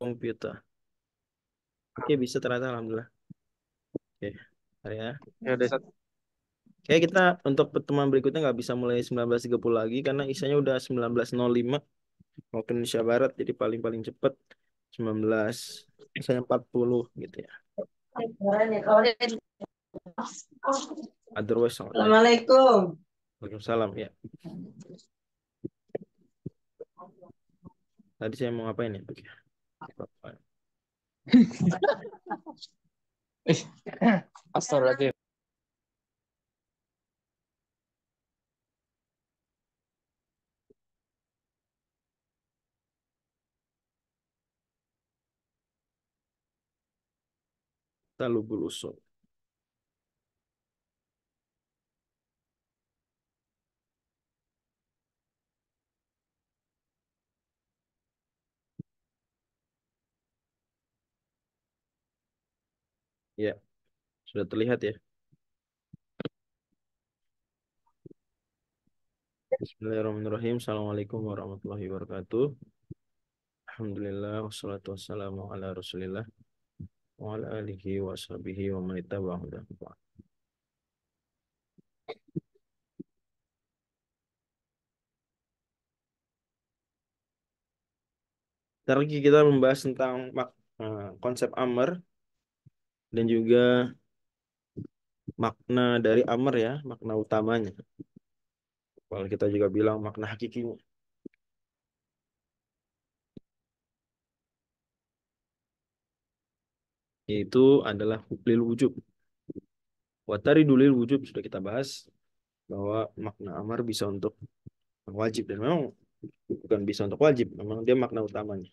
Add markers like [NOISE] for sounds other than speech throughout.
komputer. Oke, bisa ternyata alhamdulillah. Oke, ya. Ya, satu. Oke, kita untuk pertemuan berikutnya nggak bisa mulai 19.30 lagi karena isinya udah 19.05 waktu Indonesia Barat, jadi paling-paling cepat 19 misalnya 40 gitu ya. Otherwise, Assalamualaikum. Waalaikumsalam ya. Tadi saya mau ngapain ya? [LAUGHS] Astagfirullahaladzim. Talubul usul. Ya, sudah terlihat ya. Bismillahirrahmanirrahim. Assalamualaikum warahmatullahi wabarakatuh. Alhamdulillah, wassalatu wassalamu ala rasulillah wa ala alihi wa sahbihi wa manita wa Ntar kita membahas tentang eh, konsep amr dan juga makna dari amr ya, makna utamanya. Kalau kita juga bilang makna hakikinya. Yaitu adalah lil wujub. Watari dulil wujub sudah kita bahas bahwa makna amar bisa untuk wajib dan memang bukan bisa untuk wajib, memang dia makna utamanya.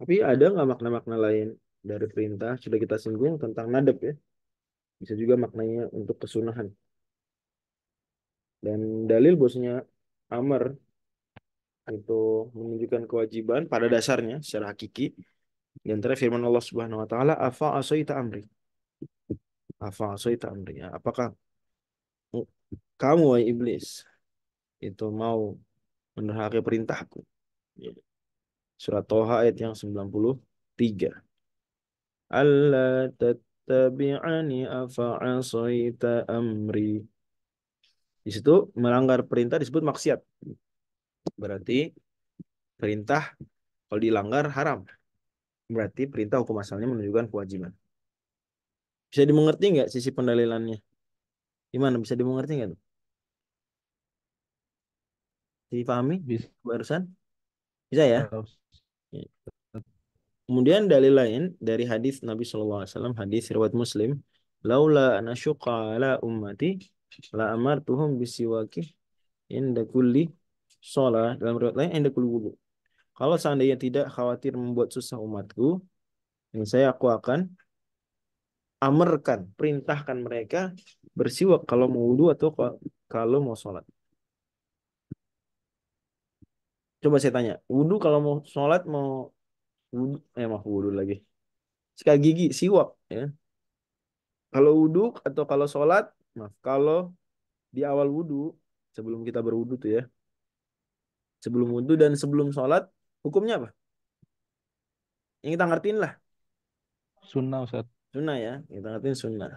Tapi ada nggak makna-makna lain dari perintah sudah kita singgung tentang nadab ya. Bisa juga maknanya untuk kesunahan. Dan dalil bosnya amar itu menunjukkan kewajiban pada dasarnya secara hakiki. yang terakhir firman Allah Subhanahu wa taala, "Afa asaita amri?" Afa asaita amri? Ya, apakah kamu wahai iblis itu mau menerhakai perintahku? Ya. Surat Toha ayat yang 93. ألا tattabi'ani afa'asaita amri. Di situ melanggar perintah disebut maksiat. Berarti perintah kalau dilanggar haram. Berarti perintah hukum asalnya menunjukkan kewajiban. Bisa dimengerti nggak sisi pendalilannya? Gimana bisa dimengerti nggak tuh? Dipahami? Bisa. Barusan? Bisa ya? Kemudian dalil lain dari hadis Nabi Shallallahu Alaihi Wasallam hadis riwayat Muslim, laula anasyuqa ala ummati la amartuhum bisiwaki inda kulli sholat dalam riwayat lain inda kulli wudu. Kalau seandainya tidak khawatir membuat susah umatku, yang saya aku akan amerkan, perintahkan mereka bersiwak kalau mau wudu atau kalau mau sholat. Coba saya tanya, wudu kalau mau sholat mau wudu eh maaf wudu lagi sikat gigi siwak ya kan? kalau wudhu atau kalau sholat maaf kalau di awal wudhu sebelum kita berwudhu tuh ya sebelum wudhu dan sebelum sholat hukumnya apa yang kita ngertiin lah sunnah Ustaz sunnah ya kita ngertiin sunnah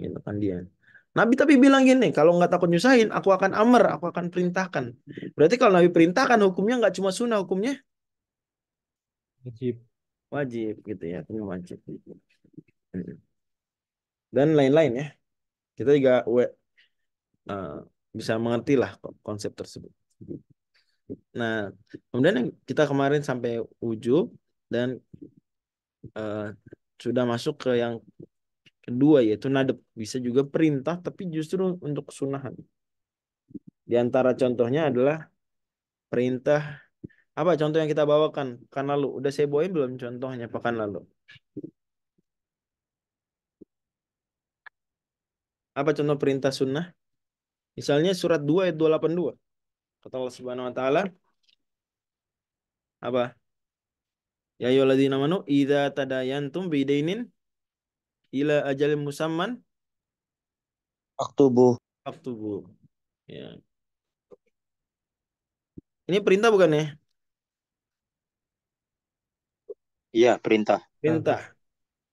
gitu kan dia Nabi tapi bilang gini, kalau nggak takut nyusahin, aku akan amar, aku akan perintahkan. Berarti kalau Nabi perintahkan, hukumnya nggak cuma sunnah, hukumnya Wajib. Wajib gitu ya, punya wajib. Hmm. Dan lain-lain ya. Kita juga uh, bisa mengerti lah konsep tersebut. Nah, kemudian kita kemarin sampai ujub dan uh, sudah masuk ke yang kedua yaitu nadab bisa juga perintah tapi justru untuk kesunahan. Di antara contohnya adalah perintah apa contoh yang kita bawakan pekan lalu? Udah saya bawain belum contohnya pekan lalu? Apa contoh perintah sunnah? Misalnya surat 2 ayat 282. Kata Allah Subhanahu wa taala apa? Ya ayyuhalladzina manu idha tadayantum bidainin ila ajalim musamman aktubu. Aktubu. Ya. Ini perintah bukan ya? Iya, perintah. Perintah.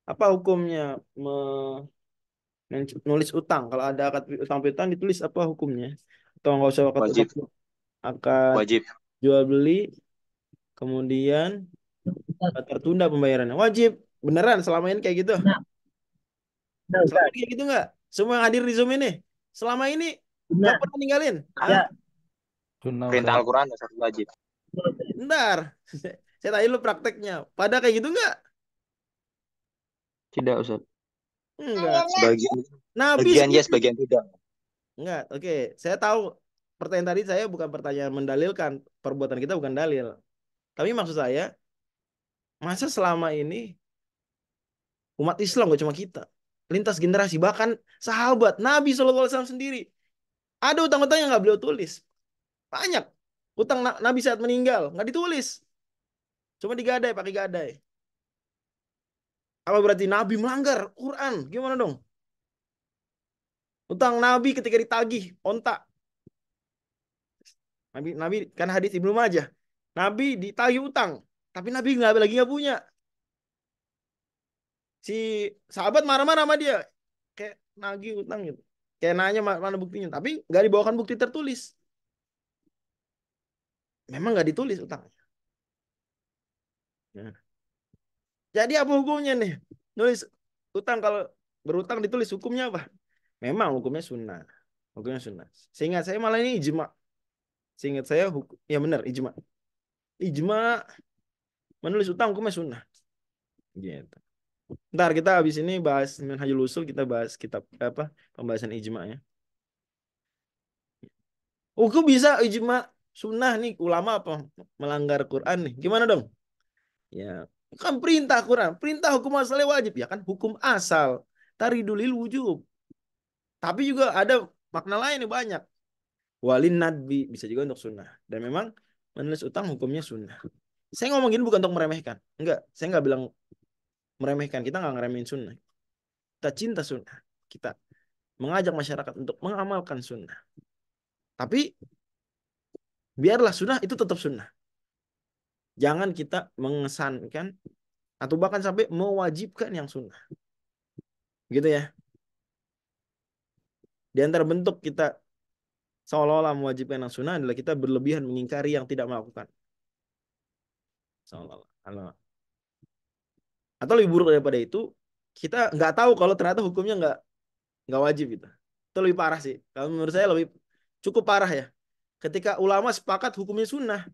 Apa hukumnya me- menulis utang? Kalau ada akad utang piutang ditulis apa hukumnya? Atau nggak usah akad Wajib. akad Wajib. jual beli kemudian tertunda pembayarannya. Wajib. Beneran selama ini kayak gitu? Nah. Nah, selama kayak gitu nggak? Semua yang hadir di Zoom ini selama ini nah. nggak pernah ninggalin. Ya. Ah? Perintah Al-Quran wajib. Bentar, [LAUGHS] Saya tanya lu prakteknya. Pada kayak gitu enggak? Tidak, Ustaz. Enggak. Sebagian, Nabi bagian yes, bagian tidak. Enggak, oke. Okay. Saya tahu pertanyaan tadi saya bukan pertanyaan mendalilkan. Perbuatan kita bukan dalil. Tapi maksud saya, masa selama ini umat Islam gak cuma kita. Lintas generasi, bahkan sahabat, Nabi SAW sendiri. Ada utang-utang yang nggak beliau tulis. Banyak. Utang Nabi saat meninggal, nggak ditulis. Cuma digadai, pakai gadai. Apa berarti Nabi melanggar Quran? Gimana dong? Utang Nabi ketika ditagih, ontak Nabi, Nabi kan hadis Ibnu Majah. Nabi ditagih utang, tapi Nabi nggak lagi nggak punya. Si sahabat marah-marah sama dia, kayak nagih utang gitu. Kayak nanya mana buktinya, tapi nggak dibawakan bukti tertulis. Memang nggak ditulis utang Ya. Jadi apa hukumnya nih? Nulis utang kalau berutang ditulis hukumnya apa? Memang hukumnya sunnah. Hukumnya sunnah. Seingat saya malah ini ijma. Seingat saya hukum, ya benar ijma. Ijma menulis utang hukumnya sunnah. Gitu. Ntar kita habis ini bahas Minhajul Usul, kita bahas kitab apa pembahasan ijma ya. Hukum bisa ijma sunnah nih ulama apa melanggar Quran nih. Gimana dong? Ya, kan perintah Quran, perintah hukum asalnya wajib ya kan hukum asal tari taridulil wujub. Tapi juga ada makna lain yang banyak. Walin nadbi bisa juga untuk sunnah. Dan memang menulis utang hukumnya sunnah. Saya ngomongin bukan untuk meremehkan. Enggak, saya nggak bilang meremehkan. Kita nggak ngeremehin sunnah. Kita cinta sunnah. Kita mengajak masyarakat untuk mengamalkan sunnah. Tapi biarlah sunnah itu tetap sunnah. Jangan kita mengesankan atau bahkan sampai mewajibkan yang sunnah. Gitu ya. Di antara bentuk kita seolah-olah mewajibkan yang sunnah adalah kita berlebihan mengingkari yang tidak melakukan. Seolah-olah. Atau lebih buruk daripada itu, kita nggak tahu kalau ternyata hukumnya nggak nggak wajib gitu. Itu lebih parah sih. Kalau menurut saya lebih cukup parah ya. Ketika ulama sepakat hukumnya sunnah,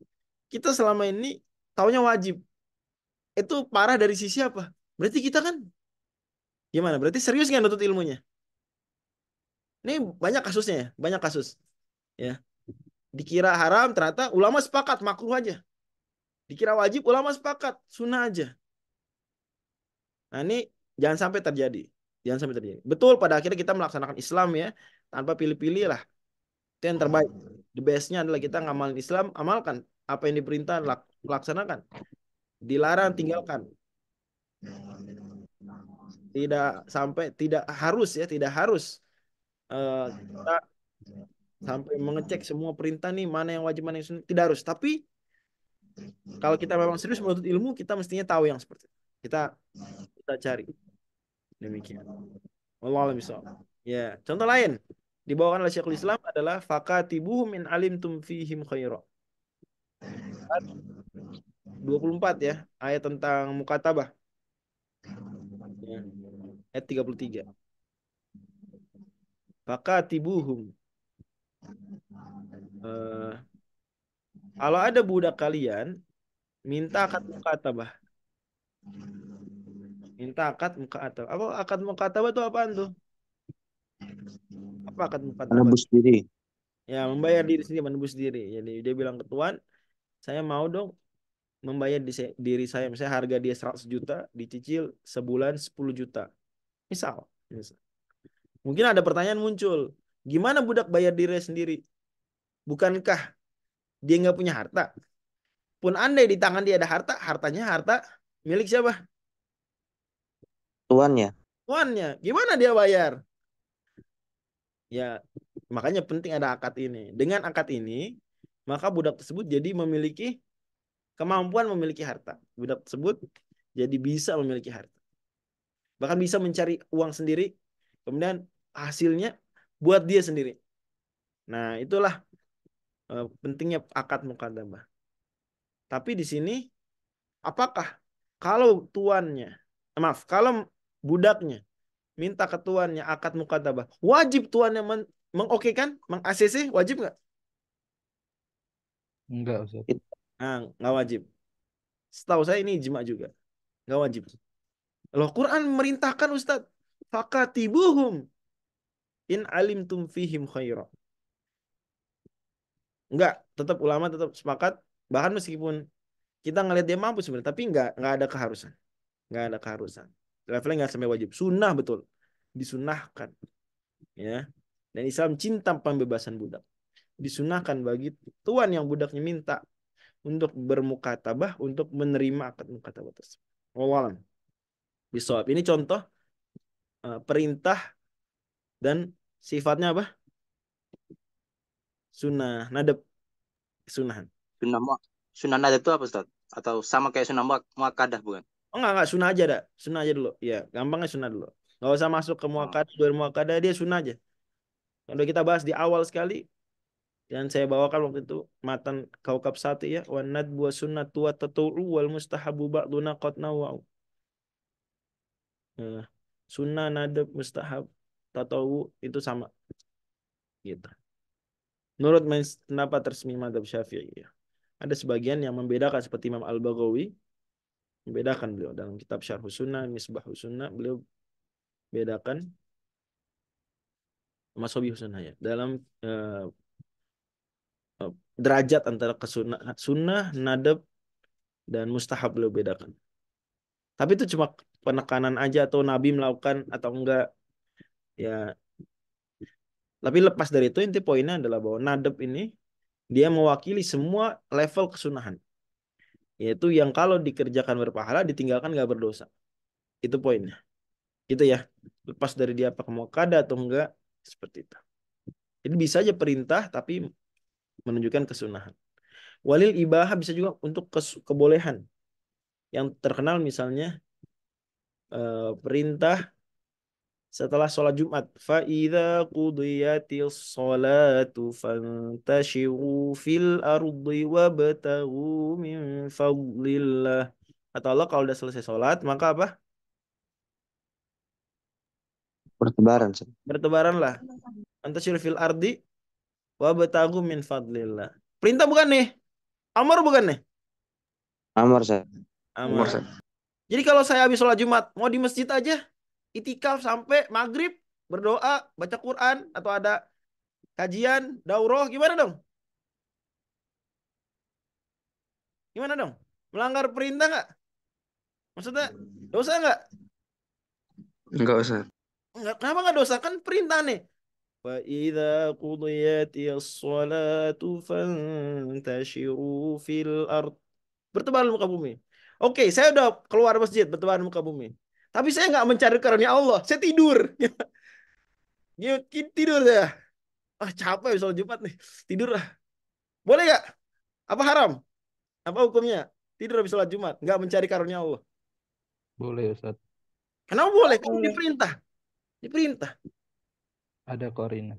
kita selama ini taunya wajib. Itu parah dari sisi apa? Berarti kita kan gimana? Berarti serius nggak nutut ilmunya? Ini banyak kasusnya ya, banyak kasus. Ya. Dikira haram ternyata ulama sepakat makruh aja. Dikira wajib ulama sepakat sunnah aja. Nah ini jangan sampai terjadi. Jangan sampai terjadi. Betul pada akhirnya kita melaksanakan Islam ya tanpa pilih-pilih lah. Itu yang terbaik. The bestnya adalah kita ngamalin Islam, amalkan apa yang diperintah laksanakan. Dilarang tinggalkan. Tidak sampai tidak harus ya, tidak harus uh, kita sampai mengecek semua perintah nih mana yang wajib mana yang sunnah tidak harus tapi kalau kita memang serius menuntut ilmu kita mestinya tahu yang seperti itu. kita kita cari demikian Allah misal ya contoh lain dibawakan oleh Syekhul Islam adalah fakatibuhum min alim tum fihim 24 kan ya, ayat tentang mukatabah. Ya. Ayat 33. Maka tibuhum. Uh, eh, kalau ada budak kalian, minta akad mukatabah. Minta akad mukatabah. Apa akad mukatabah itu apaan tuh? Apa akad mukatabah? Menebus diri. Ya, membayar diri sendiri, menebus diri. Jadi dia bilang ke tuan, saya mau dong membayar diri saya misalnya harga dia 100 juta dicicil sebulan 10 juta misal, misal. mungkin ada pertanyaan muncul gimana budak bayar diri sendiri bukankah dia nggak punya harta pun andai di tangan dia ada harta hartanya harta milik siapa tuannya tuannya gimana dia bayar ya makanya penting ada akad ini dengan akad ini maka budak tersebut jadi memiliki kemampuan memiliki harta. Budak tersebut jadi bisa memiliki harta. Bahkan bisa mencari uang sendiri, kemudian hasilnya buat dia sendiri. Nah, itulah uh, pentingnya akad mukadabah. Tapi di sini apakah kalau tuannya, eh, maaf, kalau budaknya minta ke tuannya akad mukadabah, wajib tuannya men mengokekan, meng kan? wajib nggak? Enggak, Ustaz. Nah, nggak wajib. Setahu saya ini jima juga. Nggak wajib. Loh, Quran merintahkan Ustaz. Fakatibuhum. In alimtum fihim khairah Enggak, tetap ulama tetap sepakat. Bahkan meskipun kita ngelihat dia mampu sebenarnya, tapi enggak, enggak ada keharusan. Enggak ada keharusan. Levelnya enggak sampai wajib. Sunnah betul. Disunahkan. Ya. Dan Islam cinta pembebasan budak disunahkan bagi tuan yang budaknya minta untuk bermuka tabah untuk menerima akad mukatabah tersebut. Wallahualam. Ini contoh eh, perintah dan sifatnya apa? Sunnah nadab sunahan. Sunnah muak. sunnah nadab itu apa Ustaz? Atau sama kayak sunnah muak muakadah bukan? Oh enggak enggak sunnah aja dah. Sunnah aja dulu. Ya, gampangnya sunnah dulu. Enggak usah masuk ke ah. muakadah, bermuakadah dia sunnah aja. Kalau kita bahas di awal sekali dan saya bawakan waktu itu matan kaukab satu ya wa nadbu sunnah tua tatawwu wal mustahabu ba'duna qad nawau nah, sunnah nadab mustahab tatawwu itu sama gitu menurut pendapat resmi madhab syafi'i ya. ada sebagian yang membedakan seperti Imam Al-Baghawi membedakan beliau dalam kitab Syarh Sunnah Misbah Sunnah beliau bedakan Masobi husanah ya dalam uh, derajat antara kesunah sunnah, nadab, dan mustahab beliau bedakan. Tapi itu cuma penekanan aja atau Nabi melakukan atau enggak. Ya. Tapi lepas dari itu inti poinnya adalah bahwa nadab ini dia mewakili semua level kesunahan. Yaitu yang kalau dikerjakan berpahala, ditinggalkan nggak berdosa. Itu poinnya. Itu ya. Lepas dari dia apakah mau kada atau enggak, seperti itu. Jadi bisa aja perintah tapi menunjukkan kesunahan. Walil ibahah bisa juga untuk kebolehan. Yang terkenal misalnya eh, perintah setelah sholat Jumat. Fa'idha qudiyatil sholatu fantashiru fil ardi wabtahu min fadlillah. Atau Allah kalau udah selesai sholat, maka apa? Bertebaran. Bertebaran lah. Antashiru fil ardi Wabtagu min fadlillah. Perintah bukan nih? Amar bukan nih? Amar saya. Amar. saya. Jadi kalau saya habis sholat Jumat, mau di masjid aja, itikaf sampai maghrib, berdoa, baca Quran, atau ada kajian, daurah, gimana dong? Gimana dong? Melanggar perintah nggak? Maksudnya dosa nggak? Nggak usah. Enggak, kenapa nggak dosa? Kan perintah nih. فإذا قضيت الصلاة فانتشروا في الأرض bertebaran muka bumi. Oke, okay, saya udah keluar masjid bertebaran muka bumi. Tapi saya nggak mencari karunia Allah, saya tidur. ya, [LAUGHS] tidur saya. Ah, capek soal Jumat nih. Tidur lah. Boleh nggak? Apa haram? Apa hukumnya? Tidur habis sholat Jumat, nggak mencari karunia Allah. Boleh, Ustaz. Kenapa boleh? Kan diperintah. Diperintah. Ada korina.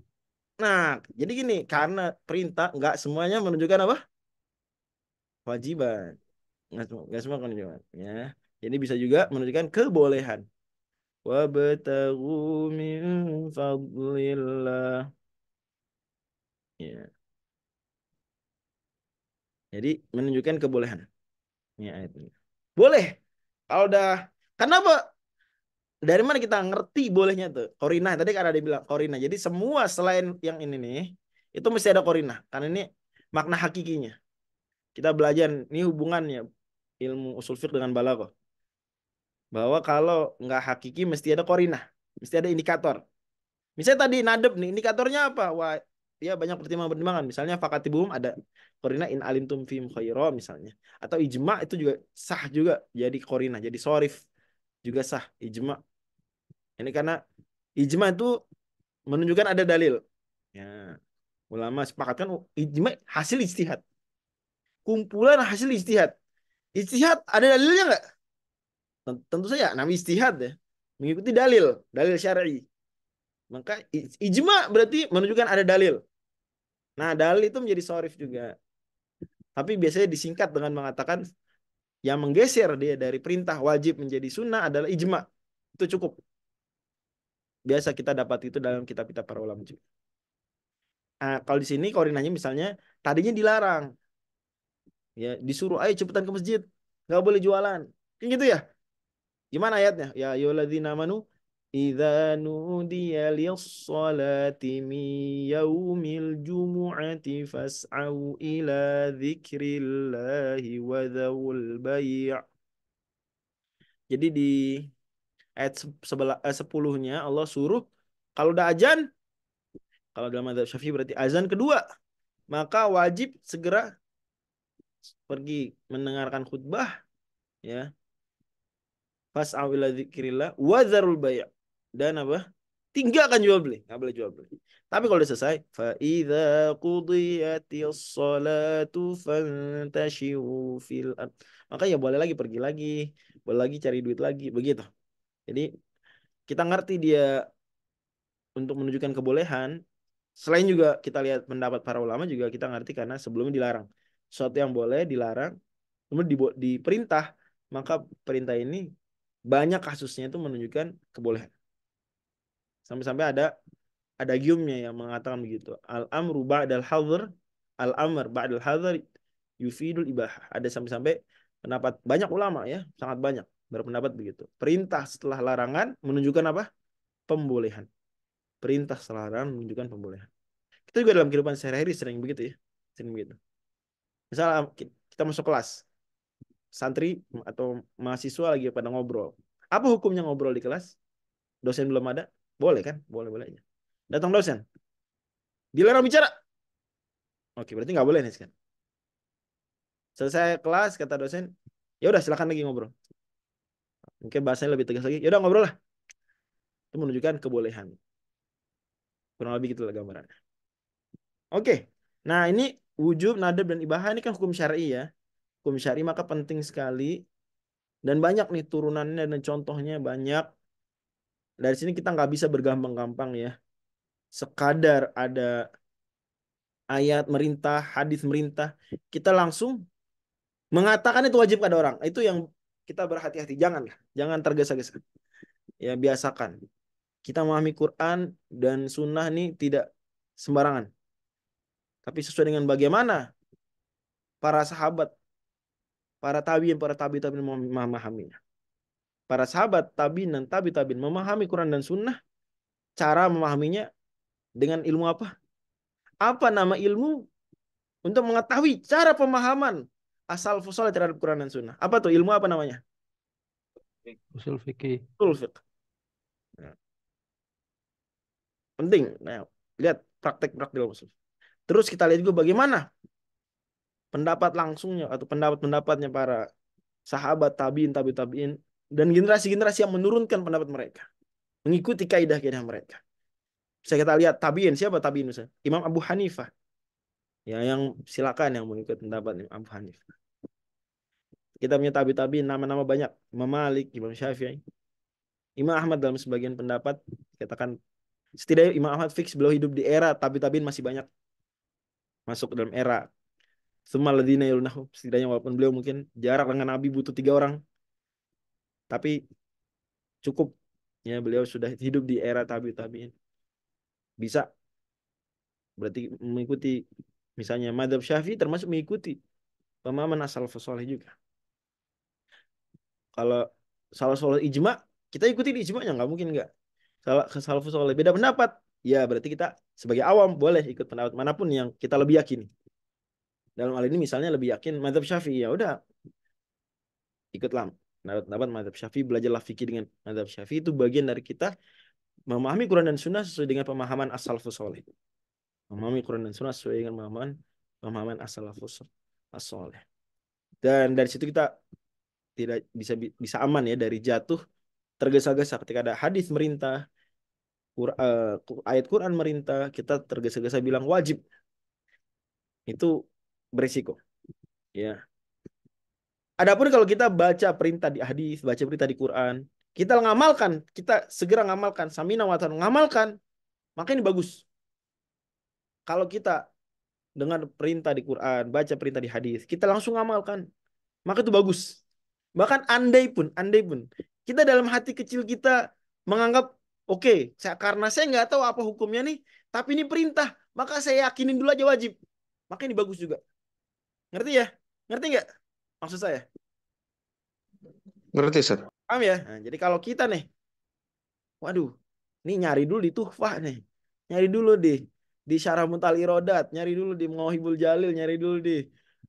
Nah, jadi gini, karena perintah nggak semuanya menunjukkan apa? Wajiban. Nggak semua, nggak semua menunjukkan. Ya. Jadi bisa juga menunjukkan kebolehan. Wabtagu min fadlillah. Ya. Jadi menunjukkan kebolehan. Ya, itu. Boleh. Kalau udah kenapa dari mana kita ngerti bolehnya tuh? Korina tadi kan ada yang bilang korina. Jadi semua selain yang ini nih itu mesti ada korina karena ini makna hakikinya. Kita belajar ini hubungannya ilmu usul fiqh dengan balaghah. Bahwa kalau nggak hakiki mesti ada korina, mesti ada indikator. Misalnya tadi nadab nih, indikatornya apa? Wah, ya banyak pertimbangan-pertimbangan. Misalnya fakatibum ada korina in alintum fim khairo misalnya. Atau ijma itu juga sah juga jadi korina, jadi sorif juga sah ijma ini karena ijma itu menunjukkan ada dalil. Ya. Ulama sepakatkan ijma hasil istihad. Kumpulan hasil istihad. Istihad ada dalilnya nggak? Tentu saja namanya istihad ya. Mengikuti dalil, dalil syar'i. Maka ijma berarti menunjukkan ada dalil. Nah, dalil itu menjadi sorif juga. Tapi biasanya disingkat dengan mengatakan yang menggeser dia dari perintah wajib menjadi sunnah adalah ijma. Itu cukup biasa kita dapat itu dalam kitab-kitab para ulama juga. Nah, kalau di sini koordinanya misalnya tadinya dilarang. Ya, disuruh ayo cepetan ke masjid, nggak boleh jualan. Kayak gitu ya. Gimana ayatnya? Ya ayyuhalladzina amanu idza nudiya fas'au ila dzikrillahi wa Jadi di ayat sebelah eh, sepuluhnya Allah suruh kalau udah azan kalau dalam mazhab Syafi'i berarti azan kedua maka wajib segera pergi mendengarkan khutbah ya pas ila dzikrillah wazarul bay' dan apa tinggalkan jual beli nggak boleh jual beli tapi kalau udah selesai fa idza qudiyatish shalatu fantashiru fil maka ya boleh lagi pergi lagi boleh lagi cari duit lagi begitu jadi kita ngerti dia untuk menunjukkan kebolehan. Selain juga kita lihat pendapat para ulama juga kita ngerti karena sebelumnya dilarang. Sesuatu yang boleh dilarang, kemudian diperintah, maka perintah ini banyak kasusnya itu menunjukkan kebolehan. Sampai-sampai ada ada giumnya yang mengatakan begitu. Al-amru ba'dal hadr, al-amr ba'dal hadr yufidul ibah. Ada sampai-sampai pendapat banyak ulama ya, sangat banyak berpendapat begitu. Perintah setelah larangan menunjukkan apa? Pembolehan. Perintah setelah larangan menunjukkan pembolehan. Kita juga dalam kehidupan sehari-hari sering begitu ya. Sering begitu. Misalnya kita masuk kelas. Santri atau mahasiswa lagi pada ngobrol. Apa hukumnya ngobrol di kelas? Dosen belum ada? Boleh kan? Boleh-boleh aja. Datang dosen. Dilarang bicara. Oke, berarti nggak boleh nih sekarang. Selesai kelas, kata dosen, ya udah silakan lagi ngobrol Oke, bahasanya lebih tegas lagi. Yaudah ngobrol lah. Itu menunjukkan kebolehan. Kurang lebih gitu lah gambarannya. Oke. Nah ini wujud nadab, dan ibaha ini kan hukum syari ya. Hukum syari maka penting sekali. Dan banyak nih turunannya dan contohnya banyak. Dari sini kita nggak bisa bergampang-gampang ya. Sekadar ada ayat merintah, hadis merintah, kita langsung mengatakan itu wajib pada orang. Itu yang kita berhati-hati jangan jangan tergesa-gesa ya biasakan kita memahami Quran dan Sunnah ini tidak sembarangan tapi sesuai dengan bagaimana para sahabat para tabiin para tabi tabiin memahaminya para sahabat tabiin dan tabi tabiin memahami Quran dan Sunnah cara memahaminya dengan ilmu apa apa nama ilmu untuk mengetahui cara pemahaman asal fusul terhadap Quran dan Sunnah. Apa tuh ilmu apa namanya? Usul fikih. Usul fikih. Nah. Ya. Penting. Nah, lihat praktek-praktek usul. Terus kita lihat juga bagaimana pendapat langsungnya atau pendapat-pendapatnya para sahabat tabiin tabi tabiin dan generasi-generasi yang menurunkan pendapat mereka mengikuti kaidah-kaidah mereka. Bisa kita lihat tabiin siapa tabiin Imam Abu Hanifah. Ya yang silakan yang mengikuti pendapat Imam Abu Hanifah kita punya tabi-tabi nama-nama banyak. Imam Malik, Imam Syafi'i. Imam Ahmad dalam sebagian pendapat katakan setidaknya Imam Ahmad fix beliau hidup di era tabi-tabiin masih banyak masuk dalam era semua ladina yulnahu setidaknya walaupun beliau mungkin jarak dengan Nabi butuh tiga orang tapi cukup ya beliau sudah hidup di era tabi tabiin bisa berarti mengikuti misalnya madhab syafi'i termasuk mengikuti pemahaman asal fasolih juga kalau salah soal ijma kita ikutin ijmanya nggak mungkin nggak salah salafus soal beda pendapat ya berarti kita sebagai awam boleh ikut pendapat manapun yang kita lebih yakin dalam hal ini misalnya lebih yakin madhab syafi'i ya udah ikutlah pendapat madhab syafi'i belajarlah fikih dengan madhab syafi'i itu bagian dari kita memahami Quran dan Sunnah sesuai dengan pemahaman asal fusole memahami Quran dan Sunnah sesuai dengan pemahaman pemahaman asal fusole dan dari situ kita tidak bisa bisa aman ya dari jatuh tergesa-gesa ketika ada hadis merintah uh, ayat Quran merintah kita tergesa-gesa bilang wajib itu berisiko ya adapun kalau kita baca perintah di hadis baca perintah di Quran kita ngamalkan kita segera ngamalkan samina watan ngamalkan maka ini bagus kalau kita dengan perintah di Quran baca perintah di hadis kita langsung ngamalkan maka itu bagus Bahkan andai pun, andai pun kita dalam hati kecil kita menganggap oke, okay, saya, karena saya nggak tahu apa hukumnya nih, tapi ini perintah, maka saya yakinin dulu aja wajib. Maka ini bagus juga. Ngerti ya? Ngerti nggak? Maksud saya? Ngerti, Sir. Paham ya? Nah, jadi kalau kita nih, waduh, ini nyari dulu di Tuhfah nih. Nyari dulu di di Syarah Mutal Irodat, nyari dulu di Mawahibul Jalil, nyari dulu di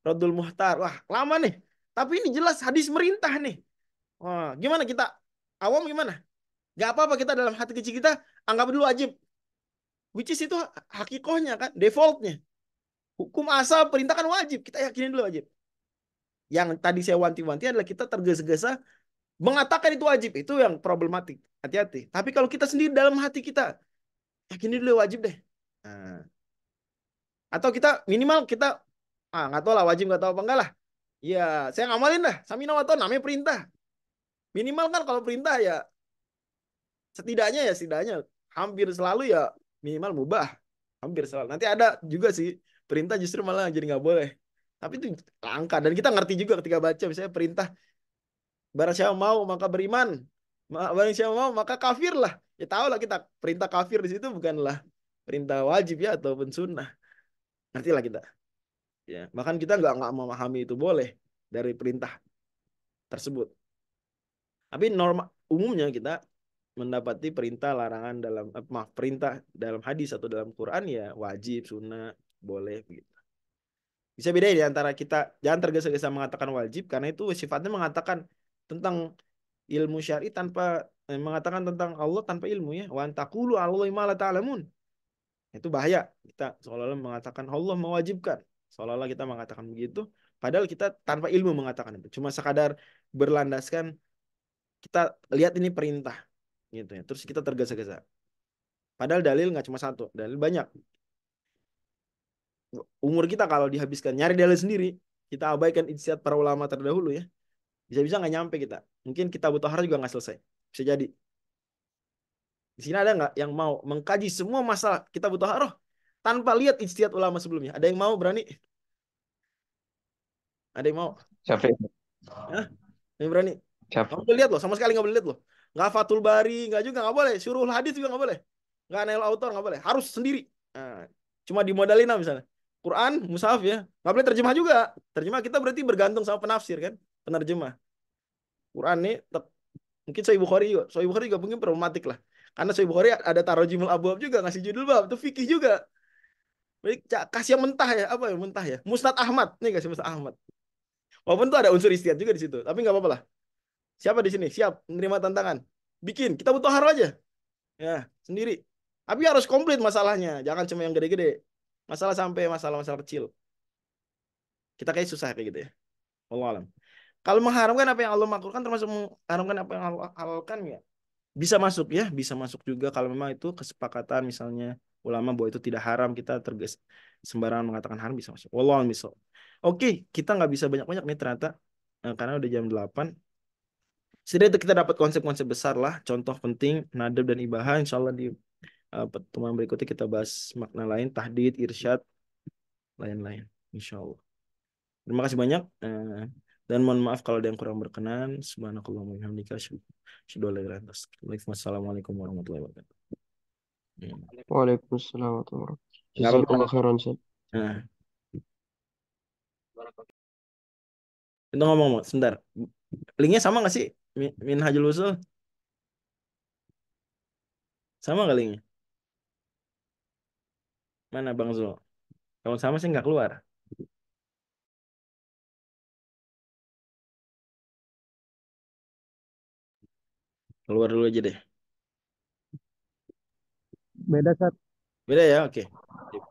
Rodul Muhtar. Wah, lama nih. Tapi ini jelas hadis merintah nih. Wah, gimana kita? Awam gimana? Gak apa-apa kita dalam hati kecil kita anggap dulu wajib. Which is itu hakikohnya kan, defaultnya. Hukum asal perintah kan wajib, kita yakinin dulu wajib. Yang tadi saya wanti-wanti adalah kita tergesa-gesa mengatakan itu wajib, itu yang problematik. Hati-hati. Tapi kalau kita sendiri dalam hati kita, yakinin dulu wajib deh. Nah. Atau kita minimal kita ah nggak tahu lah wajib nggak tahu apa enggak lah Iya, saya ngamalin lah. Samina waton namanya perintah. Minimal kan kalau perintah ya setidaknya ya setidaknya hampir selalu ya minimal mubah. Hampir selalu. Nanti ada juga sih perintah justru malah jadi nggak boleh. Tapi itu langka dan kita ngerti juga ketika baca misalnya perintah barang siapa mau maka beriman, barang siapa mau maka kafir lah. Ya tahu lah kita perintah kafir di situ bukanlah perintah wajib ya ataupun sunnah. lah kita. Ya, bahkan kita nggak nggak memahami itu boleh dari perintah tersebut. Tapi norma umumnya kita mendapati perintah larangan dalam eh, maaf perintah dalam hadis atau dalam Quran ya wajib sunnah boleh begitu. Bisa beda ya antara kita jangan tergesa-gesa mengatakan wajib karena itu sifatnya mengatakan tentang ilmu syar'i tanpa eh, mengatakan tentang Allah tanpa ilmu ya wan taqulu Allah la Itu bahaya kita seolah-olah mengatakan Allah mewajibkan seolah-olah kita mengatakan begitu padahal kita tanpa ilmu mengatakan itu cuma sekadar berlandaskan kita lihat ini perintah gitu ya terus kita tergesa-gesa padahal dalil nggak cuma satu dalil banyak umur kita kalau dihabiskan nyari dalil sendiri kita abaikan ijtihad para ulama terdahulu ya bisa-bisa nggak nyampe kita mungkin kita butuh hari juga nggak selesai bisa jadi di sini ada nggak yang mau mengkaji semua masalah kita butuh haroh tanpa lihat ijtihad ulama sebelumnya. Ada yang mau berani? Ada yang mau? Siapa? ya Yang berani? Siapa? Gak boleh lihat loh, sama sekali nggak boleh lihat loh. Nggak Fatul Bari, nggak juga nggak boleh. suruh hadis juga nggak boleh. Nggak nail autor nggak boleh. Harus sendiri. Nah, cuma dimodalin lah misalnya. Quran, mushaf ya. Nggak boleh terjemah juga. Terjemah kita berarti bergantung sama penafsir kan. Penerjemah. Quran nih, mungkin Sahih Bukhari juga. Sahih Bukhari juga mungkin problematik lah. Karena Sahih Bukhari ada tarojimul abuab juga, ngasih judul bab. Itu fikih juga kasih yang mentah ya apa ya mentah ya Musnad Ahmad nih kasih Musnad Ahmad walaupun tuh ada unsur istiad juga di situ tapi nggak apa-apa lah siapa di sini siap menerima tantangan bikin kita butuh haro aja ya sendiri tapi harus komplit masalahnya jangan cuma yang gede-gede masalah sampai masalah-masalah kecil kita kayak susah kayak gitu ya Allah alam kalau mengharamkan apa yang Allah makruhkan termasuk mengharamkan apa yang Allah halalkan ya bisa masuk ya bisa masuk juga kalau memang itu kesepakatan misalnya ulama bahwa itu tidak haram kita terges sembarangan mengatakan haram bisa masuk. Wallah misal. Oke, kita nggak bisa banyak-banyak nih ternyata nah, karena udah jam 8. itu kita dapat konsep-konsep besar lah, contoh penting nadab dan insya insyaallah di uh, pertemuan berikutnya kita bahas makna lain, tahdid, irsyad, lain-lain insyaallah. Terima kasih banyak. Eh, dan mohon maaf kalau ada yang kurang berkenan. Subhanakallahumma wa bihamdika asyhadu an la ilaha illa anta astaghfiruka wa atubu ilaik. Wassalamualaikum warahmatullahi wabarakatuh. Waalaikumsalam warahmatullahi wabarakatuh. Jazakallah khairan, Ustaz. Nah. Itu ngomong, mau sebentar. Linknya sama nggak sih? Minhajul Usul? Sama gak linknya? Mana Bang Zul? Kalau sama sih nggak keluar. Keluar dulu aja deh beda saat beda ya oke